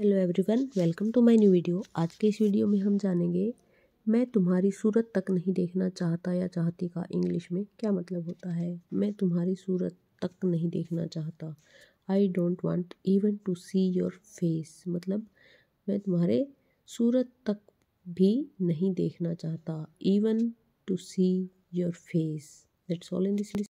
hello everyone welcome to my new video आज के इस वीडियो में हम जानेंगे मैं तुम्हारी सूरत तक नहीं देखना चाहता या चाहती का इंग्लिश में क्या मतलब होता है मैं तुम्हारी सूरत तक नहीं देखना चाहता I don't want even to see your face मतलब मैं तुम्हारे सूरत तक भी नहीं देखना चाहता even to see your face that's all in this